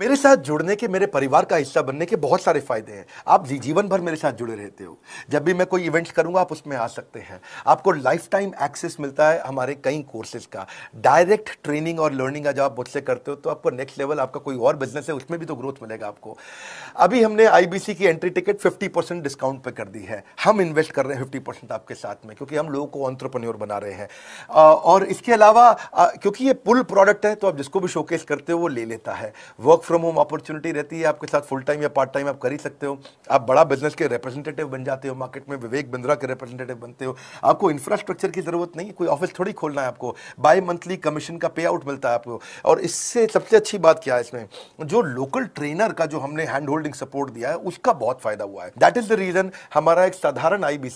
मेरे साथ जुड़ने के मेरे परिवार का हिस्सा बनने के बहुत सारे फायदे हैं आप जी, जीवन भर मेरे साथ जुड़े रहते हो जब भी मैं कोई इवेंट्स करूंगा आप उसमें आ सकते हैं आपको लाइफ टाइम एक्सेस मिलता है हमारे कई कोर्सेज का डायरेक्ट ट्रेनिंग और लर्निंग का जब आप मुझसे करते हो तो आपको नेक्स्ट लेवल आपका कोई और बिजनेस है उसमें भी तो ग्रोथ मिलेगा आपको अभी हमने आई की एंट्री टिकट फिफ्टी डिस्काउंट पर कर दी है हम इन्वेस्ट कर रहे हैं फिफ्टी आपके साथ में क्योंकि हम लोगों को ऑन्ट्रप्रन्योर बना रहे हैं और इसके अलावा क्योंकि ये पुल प्रोडक्ट है तो आप जिसको भी शोकेस करते हो वो ले लेता है वर्क फ्रॉम होम अपॉर्चुनिटी रहती है आपके साथ फुल टाइम या पार्ट टाइम आप कर ही सकते हो आप बड़ा बिजनेस के रिप्रेजेंटेटिव बन जाते हो मार्केट में विवेक बिंद्रा के रिप्रेजेंटेटिव बनते हो आपको इंफ्रास्ट्रक्चर की ज़रूरत नहीं कोई ऑफिस थोड़ी खोलना है आपको बाई मंथली कमीशन का पे आउट मिलता है आपको और इससे सबसे अच्छी बात क्या है इसमें जो लोकल ट्रेनर का जो हमने हैंड होल्डिंग सपोर्ट दिया है उसका बहुत फायदा हुआ है दैट इज द रीजन हमारा एक साधारण आई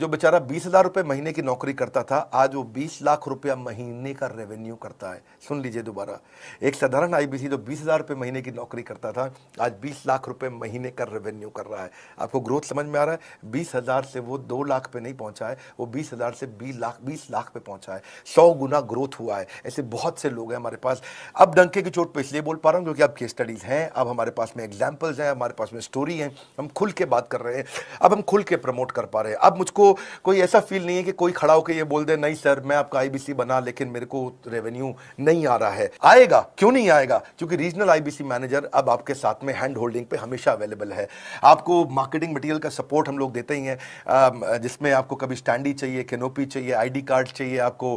जो बेचारा बीस हजार महीने की नौकरी करता था आज वो बीस लाख रुपया महीने का रेवेन्यू करता है सुन लीजिए दोबारा एक साधारण आई जो तो बीस हजार महीने महीने की नौकरी करता था आज 20 लाख रुपए महीने का रेवेन्यू कर रहा है आपको ग्रोथ समझ में आ रहा है बीस हज़ार से वो दो लाख पे नहीं पहुंचा है वो बीस हज़ार से बीस लाख बीस लाख पे पहुंचा है सौ गुना ग्रोथ हुआ है ऐसे बहुत से लोग हैं हमारे पास अब डंके की चोट पर इसलिए बोल पा रहा हूँ क्योंकि अब केस स्टडीज़ हैं अब हमारे पास में एग्जाम्पल्स हैं हमारे पास में स्टोरी है हम खुल के बात कर रहे हैं अब हम खुल के प्रमोट कर पा रहे हैं अब मुझको कोई ऐसा फील नहीं है कि कोई खड़ा होकर ये बोल दे नहीं सर मैं आपका आई बना लेकिन मेरे को रेवेन्यू नहीं आ रहा है आएगा क्यों नहीं आएगा क्योंकि रीजनल आईबीसी मैनेजर अब आपके साथ में हैंड होल्डिंग पे हमेशा अवेलेबल है आपको मार्केटिंग मटेरियल का सपोर्ट हम लोग देते ही हैं जिसमें आपको कभी स्टैंडी चाहिए केनोपी चाहिए आईडी कार्ड चाहिए आपको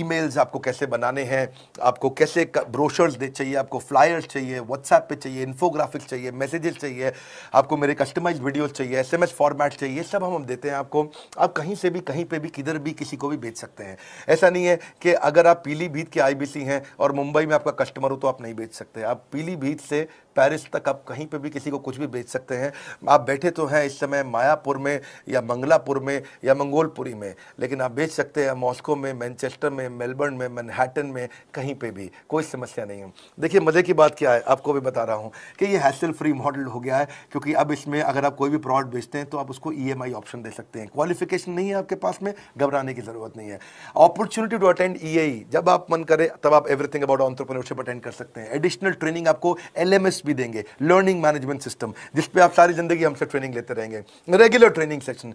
ई आपको कैसे बनाने हैं आपको कैसे ब्रोशर्स चाहिए आपको फ्लायर्स चाहिए व्हाट्सएप पे चाहिए इन्फोग्राफिक्स चाहिए मैसेजेस चाहिए आपको मेरे कस्टमाइज वीडियोज चाहिए एस फॉर्मेट चाहिए सब हम हम देते हैं आपको आप कहीं से भी कहीं पर भी किधर भी किसी को भी भेज सकते हैं ऐसा नहीं है कि अगर आप पीलीभीत के आई हैं और मुंबई में आपका कस्टमर हो तो आप नहीं बेच सकते अब पीलीभीत से पेरिस तक आप कहीं पे भी किसी को कुछ भी बेच सकते हैं आप बैठे तो हैं इस समय मायापुर में या मंगलापुर में या मंगोलपुरी में लेकिन आप बेच सकते हैं मॉस्को में मैनचेस्टर में मेलबर्न में मैनहैटन में कहीं पे भी कोई समस्या नहीं है देखिए मज़े की बात क्या है आपको भी बता रहा हूँ कि ये हैसल फ्री मॉडल हो गया है क्योंकि अब इसमें अगर आप कोई भी प्रोडक्ट बेचते हैं तो आप उसको ई e ऑप्शन दे सकते हैं क्वालिफिकेशन नहीं है आपके पास में घबराने की ज़रूरत नहीं है अपॉर्चुनिटी टू अटेंड ई जब आप मन करें तब आप एवरीथिंग अबाउट ऑन्टरप्रनरशिप अटेंड कर सकते हैं एडिशनल ट्रेनिंग आपको एल एम एस भी देंगे लर्निंग मैनेजमेंट सिस्टम जिस पे आप सारी ज़िंदगी हमसे ट्रेनिंग लेते रहेंगे रेगुलर ट्रेनिंग सेक्शन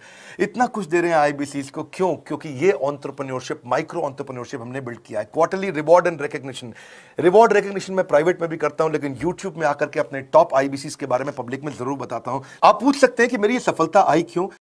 इतना कुछ दे रहे हैं आई को क्यों क्योंकि ये ऑन्टरप्रन्योरशिप माइक्रो ऑन्टरप्रन्योरशिप हमने बिल्ड किया है quarterly reward and recognition reward recognition मैं प्राइवेट में भी करता हूँ लेकिन यूट्यूब में आकर के अपने टॉप आई के बारे में पब्लिक में जरूर बताता हूँ आप पूछ सकते हैं कि मेरी ये सफलता आई क्यों